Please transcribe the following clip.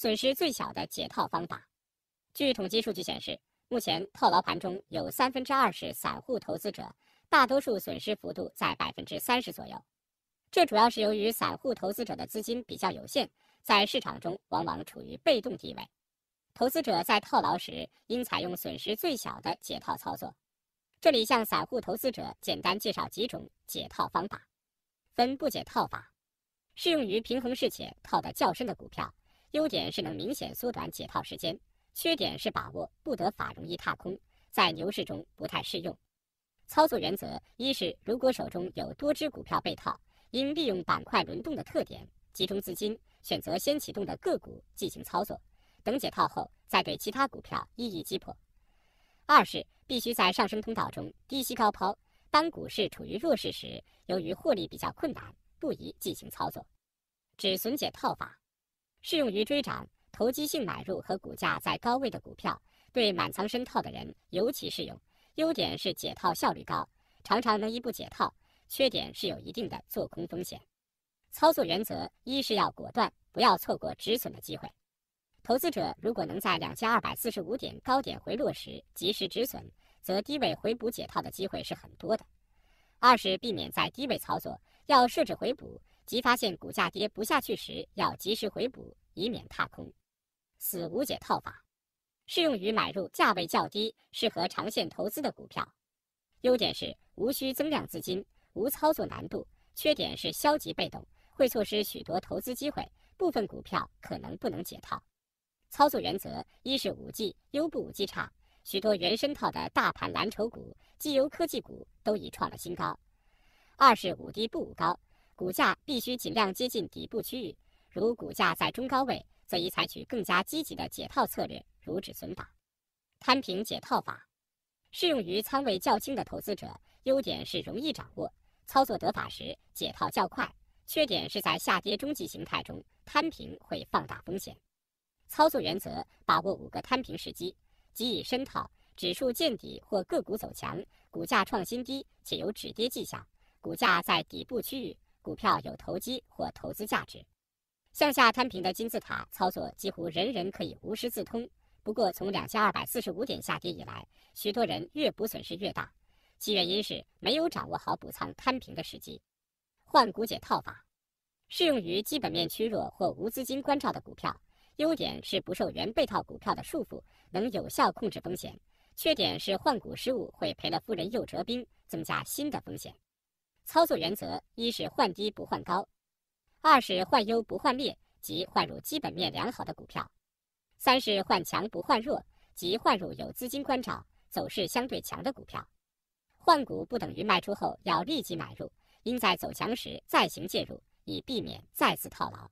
损失最小的解套方法。据统计数据显示，目前套牢盘中有三分之二是散户投资者，大多数损失幅度在百分之三十左右。这主要是由于散户投资者的资金比较有限，在市场中往往处于被动地位。投资者在套牢时，应采用损失最小的解套操作。这里向散户投资者简单介绍几种解套方法，分不解套法，适用于平衡式且套得较深的股票。优点是能明显缩短解套时间，缺点是把握不得法，容易踏空，在牛市中不太适用。操作原则一是，如果手中有多只股票被套，应利用板块轮动的特点，集中资金，选择先启动的个股进行操作，等解套后，再对其他股票一一击破。二是必须在上升通道中低吸高抛，当股市处于弱势时，由于获利比较困难，不宜进行操作。止损解套法。适用于追涨、投机性买入和股价在高位的股票，对满仓深套的人尤其适用。优点是解套效率高，常常能一步解套；缺点是有一定的做空风险。操作原则一是要果断，不要错过止损的机会。投资者如果能在两千二百四十五点高点回落时及时止损，则低位回补解套的机会是很多的。二是避免在低位操作，要设置回补，即发现股价跌不下去时要及时回补。以免踏空，此无解套法，适用于买入价位较低、适合长线投资的股票。优点是无需增量资金，无操作难度；缺点是消极被动，会错失许多投资机会，部分股票可能不能解套。操作原则：一是五 G 优不五 G 差，许多原生套的大盘蓝筹股、绩优科技股都已创了新高；二是五低不五高，股价必须尽量接近底部区域。如股价在中高位，则宜采取更加积极的解套策略，如止损法、摊平解套法，适用于仓位较轻的投资者。优点是容易掌握，操作得法时解套较快；缺点是在下跌中级形态中摊平会放大风险。操作原则：把握五个摊平时机，即以深套、指数见底或个股走强、股价创新低且有止跌迹象、股价在底部区域、股票有投机或投资价值。向下摊平的金字塔操作几乎人人可以无师自通。不过从两千二百四十五点下跌以来，许多人越补损失越大，其原因是没有掌握好补仓摊平的时机。换股解套法适用于基本面趋弱或无资金关照的股票，优点是不受原被套股票的束缚，能有效控制风险；缺点是换股失误会赔了夫人又折兵，增加新的风险。操作原则一是换低不换高。二是换优不换劣，即换入基本面良好的股票；三是换强不换弱，即换入有资金关照、走势相对强的股票。换股不等于卖出后要立即买入，应在走强时再行介入，以避免再次套牢。